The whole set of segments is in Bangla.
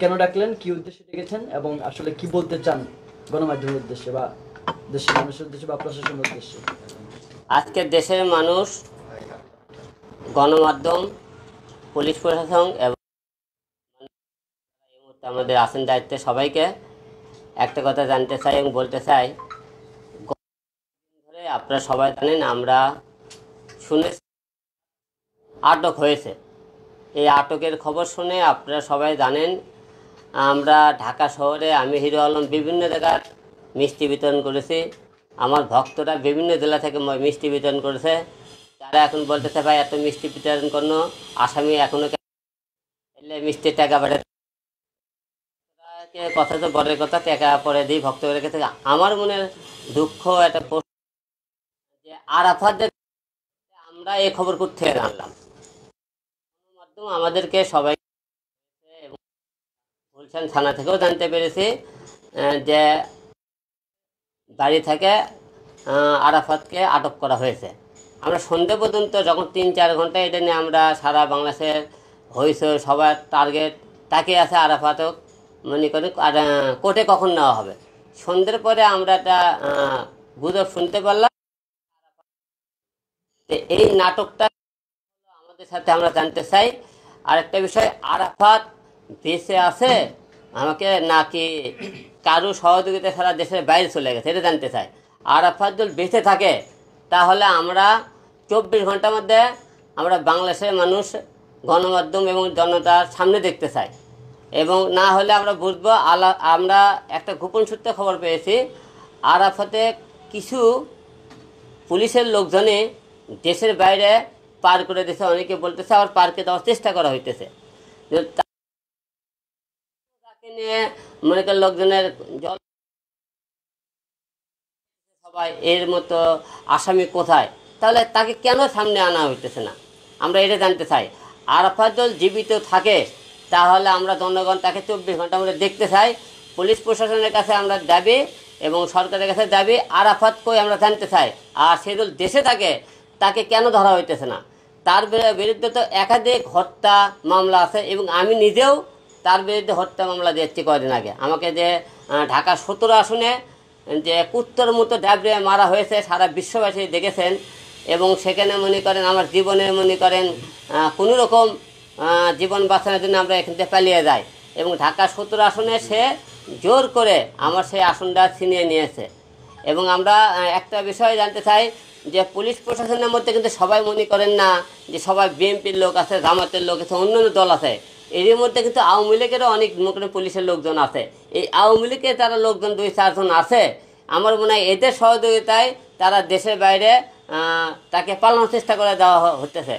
কেন ডাকলেন কি উদ্দেশ্যে ডেকেছেন এবং আসলে কি বলতে চান গণমাধ্যমের উদ্দেশ্যে বা দেশের মানুষের উদ্দেশ্যে বা প্রশাসনের উদ্দেশ্যে আজকের দেশের মানুষ গণমাধ্যম পুলিশ প্রশাসন এবং আমাদের আসন দায়িত্বে সবাইকে একটা কথা জানতে চাই এবং বলতে চাই আপনারা সবাই জানেন আমরা শুনেছি আটক হয়েছে এই আটকের খবর শুনে আপনারা সবাই জানেন আমরা ঢাকা শহরে আমি হিরো আলম বিভিন্ন জায়গার মিষ্টি বিতরণ করেছি আমার ভক্তরা বিভিন্ন জেলা থেকে মিষ্টি বিতরণ করেছে তারা এখন বলতেছে ভাই এত মিষ্টি বিতরণ করলো আসামি এখনও এলে মিষ্টির টাকা বাড়াতে কথা তো বলে কথা টাকা পরে দিই ভক্তদের কাছে আমার মনে দুঃখ একটা যে আর আমরা এই খবর করতে জানলাম তো আমাদেরকে সবাই গুলশান থানা থেকেও জানতে পেরেছি যে বাড়ি থেকে আরাফাতকে আটক করা হয়েছে আমরা সন্ধে পর্যন্ত যখন তিন চার ঘন্টা এটা নিয়ে আমরা সারা বাংলাদেশের হয়েছে সবার টার্গেট তাকে আছে আরাফাতক মনে করি কোর্টে কখন নেওয়া হবে সন্ধ্যের পরে আমরা একটা গুজব শুনতে পারলাম এই নাটকটা আমাদের সাথে আমরা জানতে চাই আরেকটা বিষয় আরাফাত দেশে আছে আমাকে নাকি কারো সহযোগিতা ছাড়া দেশের বাইরে চলে গেছে এটা জানতে চাই আরাফাত যদি বেঁচে থাকে তাহলে আমরা চব্বিশ ঘন্টার মধ্যে আমরা বাংলাদেশের মানুষ গণমাধ্যম এবং জনতার সামনে দেখতে চাই এবং না হলে আমরা বুঝব আলা আমরা একটা গোপন সূত্রে খবর পেয়েছি আরাফাতে কিছু পুলিশের লোকজনে দেশের বাইরে পার করে দিয়েছে অনেকে বলতেছে আবার পার্কে দেওয়ার চেষ্টা করা হইতেছে তাকে নিয়ে মনে করেন লোকজনের জল সবাই এর মতো আসামি কোথায় তাহলে তাকে কেন সামনে আনা হইতেছে না আমরা এটা জানতে চাই আরাফাত জীবিত থাকে তাহলে আমরা জনগণ তাকে চব্বিশ ঘন্টা মধ্যে দেখতে চাই পুলিশ প্রশাসনের কাছে আমরা দাবি এবং সরকারের কাছে দাবি আরাফাত কই আমরা জানতে চাই আর সেদুল দেশে থাকে তাকে কেন ধরা হইতেছে না তার বিরুদ্ধে তো একাধিক হত্যা মামলা আছে এবং আমি নিজেও তার বিরুদ্ধে হত্যা মামলা দিয়েছি কদিন আগে আমাকে যে ঢাকা সতেরো আসনে যে কুত্তর মতো ডাবরে মারা হয়েছে সারা বিশ্ববাসী দেখেছেন এবং সেখানে মনে করেন আমার জীবনে মনে করেন কোনো রকম জীবন বাঁচানোর জন্য আমরা এখান থেকে পালিয়ে যাই এবং ঢাকা সতেরো আসনে সে জোর করে আমার সেই আসনটা ছিনিয়ে নিয়েছে এবং আমরা একটা বিষয় জানতে চাই যে পুলিশ প্রশাসনের মধ্যে কিন্তু সবাই মনে করেন না যে সবাই বিএনপির লোক আছে জামাতের লোক আছে অন্য দল আছে এরই মধ্যে কিন্তু আওয়ামী লীগেরও অনেক মনে পুলিশের লোকজন আছে এই আওয়ামী লীগের তারা লোকজন দুই চারজন আছে আমার মনে হয় এদের সহযোগিতায় তারা দেশের বাইরে তাকে পালানোর চেষ্টা করে দেওয়া হতেছে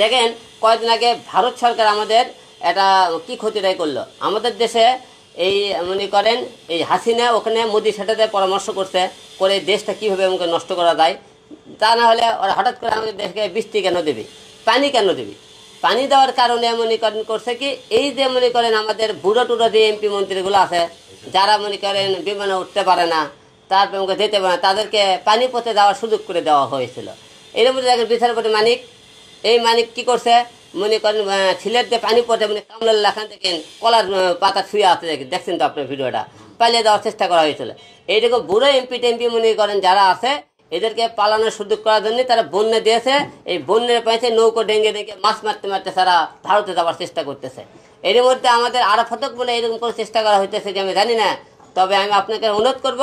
দেখেন কয়েকদিন আগে ভারত সরকার আমাদের এটা কী ক্ষতিটাই করলো আমাদের দেশে এই মনে করেন এই হাসিনা ওখানে মোদির সেটাতে পরামর্শ করছে করে দেশটা কীভাবে আমাকে নষ্ট করা যায় তা না হলে ওরা হঠাৎ করে আমাদের দেশকে বৃষ্টি কেন দেবে পানি কেন দেবে পানি দেওয়ার কারণে মনে করেন করছে কি এই যে মনে করেন আমাদের বুড়ো টুড়ো যে এমপি মন্ত্রীগুলো আছে যারা মনে করেন বিমানে উঠতে পারে না তারপরে আমাকে যেতে পারে না তাদেরকে পানি পথে যাওয়ার সুযোগ করে দেওয়া হয়েছিল এর মধ্যে দেখেন বিচারপতি মানিক এই মানিক কি করছে মনে করেন ছেলের যে পানি পড়ে মানে কামলার লাখান দেখেন কলার পাতা ছুঁয়ে আসতে দেখেন দেখছেন তো আপনার ভিডিওটা পালিয়ে দেওয়ার চেষ্টা করা হয়েছিল এইরকম বুড়ো এমপি টেমপি মনে করেন যারা আছে এদেরকে পালানোর সুযোগ করার জন্য তারা বন্যে দিয়েছে এই বন্যের পাইছে নৌকো ডেঙ্গে ডেঙ্গে মাছ মারতে মারতে তারা ভারতে যাওয়ার চেষ্টা করতেছে এর মধ্যে আমাদের আরাফাতক বলে এরকম করে চেষ্টা করা হইতেছে যে আমি জানি না তবে আমি আপনাকে অনুরোধ করব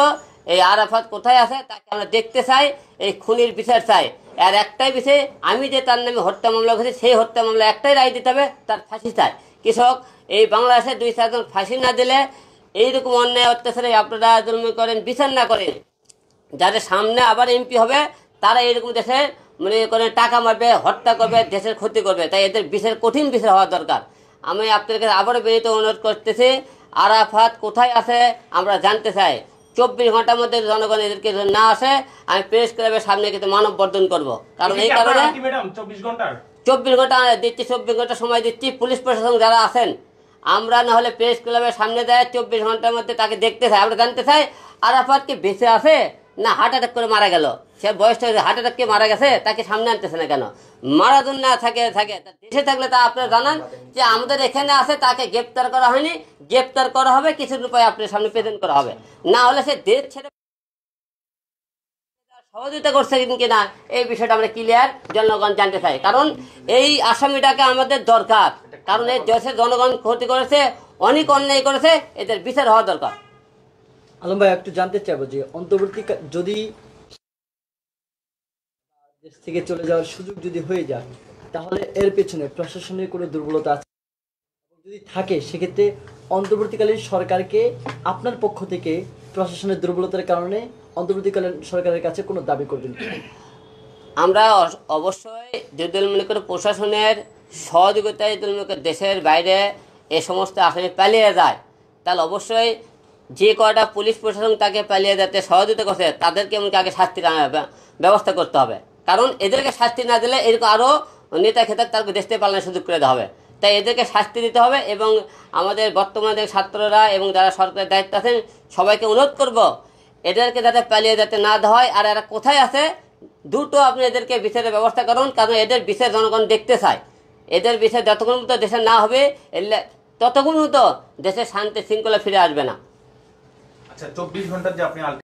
এই আরাফাত কোথায় আছে তাকে আমরা দেখতে চাই এই খুনির বিচার চাই আর একটাই বিষয়ে আমি যে তার নামে হত্যা মামলা করেছি সেই হত্যা মামলা একটাই রায় দিতে হবে তার ফাঁসি চায় কৃষক এই বাংলাদেশে দুই চারজন ফাঁসি না দিলে এইরকম অন্যায় অত্যাচারে আপনারা জন্ম করেন বিচার না করেন যাদের সামনে আবার এমপি হবে তারা এইরকম দেশে মানে করেন টাকা মারবে হত্যা করবে দেশের ক্ষতি করবে তাই এদের বিচার কঠিন বিষয় হওয়া দরকার আমি আপনাদের কাছে আবারও বিনীত অনুরোধ করতেছি আরাফাত কোথায় আছে আমরা জানতে চাই চব্বিশ ঘন্টার মধ্যে জনগণ এদেরকে না আসে আমি প্রেস ক্লাবের সামনে কিন্তু মানব বর্জন করবো কারণ এই কারণে চব্বিশ ঘন্টা দিচ্ছি চব্বিশ ঘন্টা সময় দিচ্ছি পুলিশ প্রশাসন যারা আছেন আমরা না হলে প্রেস ক্লাবের সামনে দেয় চব্বিশ ঘন্টার মধ্যে তাকে দেখতে চাই আমরা জানতে চাই আরাফাত কি বেঁচে আছে না হার্ট অ্যাটাক করে মারা গেল সে বয়সটা হার্ট অ্যাটাককে মারা গেছে তাকে সামনে আনতেছে না কেন মারাদুন না থাকে থাকে দেশে থাকলে তা আপনারা জানান যে আমাদের এখানে আছে তাকে গ্রেপ্তার করা হয়নি গ্রেপ্তার করা হবে কিছু উপায় আপনার সামনে প্রেজেন্ট করা হবে না হলে সে দেশ ছেড়ে সহযোগিতা করছে কিনা এই বিষয়টা আমরা ক্লিয়ার জনগণ জানতে চাই কারণ এই আসামিটাকে আমাদের দরকার কারণ এই দেশের জনগণ ক্ষতি করেছে অনেক অন্যায় করেছে এদের বিচার হওয়া দরকার আলম ভাই একটু জানতে চাইবো যে অন্তর্বর্তী যদি দেশ থেকে চলে যাওয়ার সুযোগ যদি হয়ে যায় তাহলে এর পেছনে প্রশাসনের কোনো দুর্বলতা আছে যদি থাকে সেক্ষেত্রে অন্তর্বর্তীকালীন সরকারকে আপনার পক্ষ থেকে প্রশাসনের দুর্বলতার কারণে অন্তর্বর্তীকালীন সরকারের কাছে কোনো দাবি করবেন আমরা অবশ্যই যদি মনে করে প্রশাসনের সহযোগিতায় মনে দেশের বাইরে এ সমস্ত আসামি পালিয়ে যায় তাহলে অবশ্যই যে কয়টা পুলিশ প্রশাসন তাকে পালিয়ে যেতে সহযোগিতা করছে তাদেরকে এমনকি আগে শাস্তি ব্যবস্থা করতে হবে কারণ এদেরকে শাস্তি না দিলে এরকম আরও নেতা খেতার তার দেশতে পালনের সুযোগ করে দেওয়া হবে তাই এদেরকে শাস্তি দিতে হবে এবং আমাদের বর্তমানে ছাত্ররা এবং যারা সরকারের দায়িত্ব আছেন সবাইকে অনুরোধ করব এদেরকে যাতে পালিয়ে যাতে না হয় আর এরা কোথায় আছে দুটো আপনি এদেরকে বিচারের ব্যবস্থা করুন কারণ এদের বিচার জনগণ দেখতে চায় এদের বিচার যতক্ষণ মতো দেশে না হবে এলে ততক্ষণ মতো দেশে শান্তি শৃঙ্খলা ফিরে আসবে না আচ্ছা চব্বিশ ঘন্টার যে আপনি